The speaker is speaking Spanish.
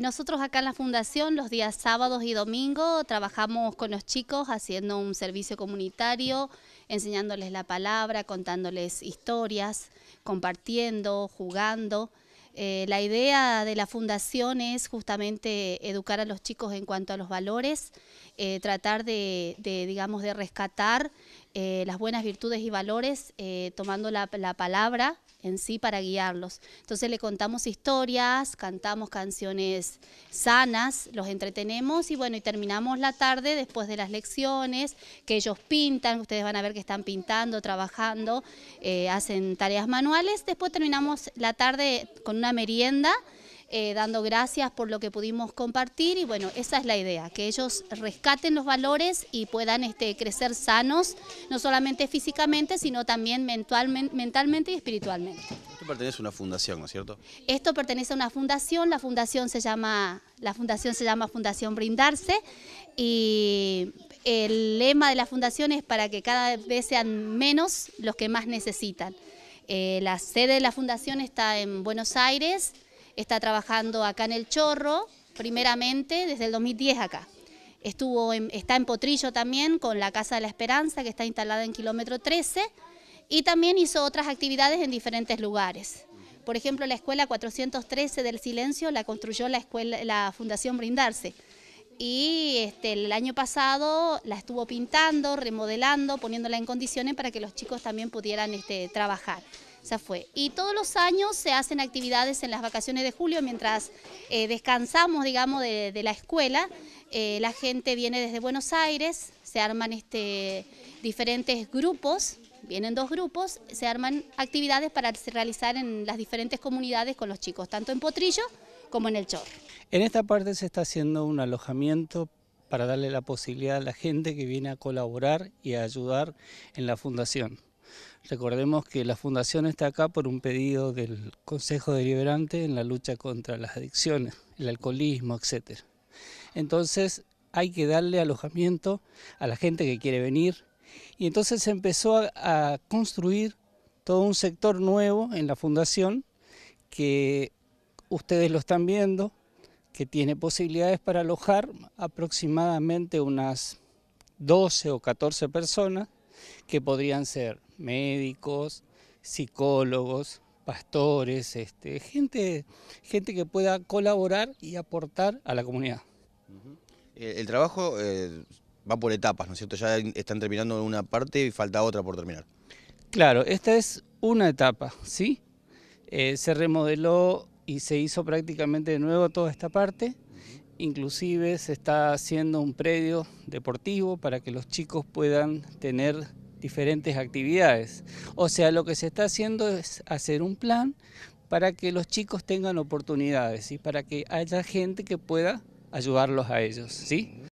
Nosotros acá en la Fundación los días sábados y domingos trabajamos con los chicos haciendo un servicio comunitario, enseñándoles la palabra, contándoles historias, compartiendo, jugando. Eh, la idea de la Fundación es justamente educar a los chicos en cuanto a los valores, eh, tratar de, digamos, de rescatar eh, las buenas virtudes y valores tomando la palabra en sí para guiarlos. Entonces le contamos historias, cantamos canciones sanas, los entretenemos y bueno, y terminamos la tarde después de las lecciones, que ellos pintan, ustedes van a ver que están pintando, trabajando, eh, hacen tareas manuales, después terminamos la tarde con una merienda eh, dando gracias por lo que pudimos compartir y bueno, esa es la idea, que ellos rescaten los valores y puedan este, crecer sanos, no solamente físicamente, sino también mentalmente, y espiritualmente. Esto pertenece a una fundación, ¿no es cierto? Esto pertenece a una fundación, la fundación se llama, la fundación, se llama fundación Brindarse y el lema de la fundación es para que cada vez sean menos los que más necesitan. Eh, la sede de la fundación está en Buenos Aires, Está trabajando acá en El Chorro, primeramente desde el 2010 acá. Estuvo está en Potrillo también con la Casa de la Esperanza, que está instalada en kilómetro 13, y también hizo otras actividades en diferentes lugares. Por ejemplo, la Escuela 413 del Silencio la construyó la, Fundación Brindarse. Y este, el año pasado la estuvo pintando, remodelando, poniéndola en condiciones para que los chicos también pudieran este, trabajar fue. Y todos los años se hacen actividades en las vacaciones de julio, mientras eh, descansamos, digamos, de, la escuela. Eh, la gente viene desde Buenos Aires, se arman este, diferentes grupos, vienen dos grupos, se arman actividades para realizar en las diferentes comunidades con los chicos, tanto en Potrillo como en El Chor. En esta parte se está haciendo un alojamiento para darle la posibilidad a la gente que viene a colaborar y a ayudar en la fundación. Recordemos que la fundación está acá por un pedido del Consejo Deliberante en la lucha contra las adicciones, el alcoholismo, etcétera... Entonces hay que darle alojamiento a la gente que quiere venir y entonces se empezó a, a construir todo un sector nuevo en la fundación que ustedes lo están viendo, que tiene posibilidades para alojar aproximadamente unas 12 o 14 personas que podrían ser médicos, psicólogos, pastores, este, gente, gente que pueda colaborar y aportar a la comunidad. Eh, el trabajo eh, va por etapas, ¿no es cierto? Ya están terminando una parte y falta otra por terminar. Claro, esta es una etapa, ¿sí? Eh, se remodeló y se hizo prácticamente de nuevo toda esta parte. Inclusive se está haciendo un predio deportivo para que los chicos puedan tener diferentes actividades. O sea, lo que se está haciendo es hacer un plan para que los chicos tengan oportunidades y para que haya gente que pueda ayudarlos a ellos, ¿sí?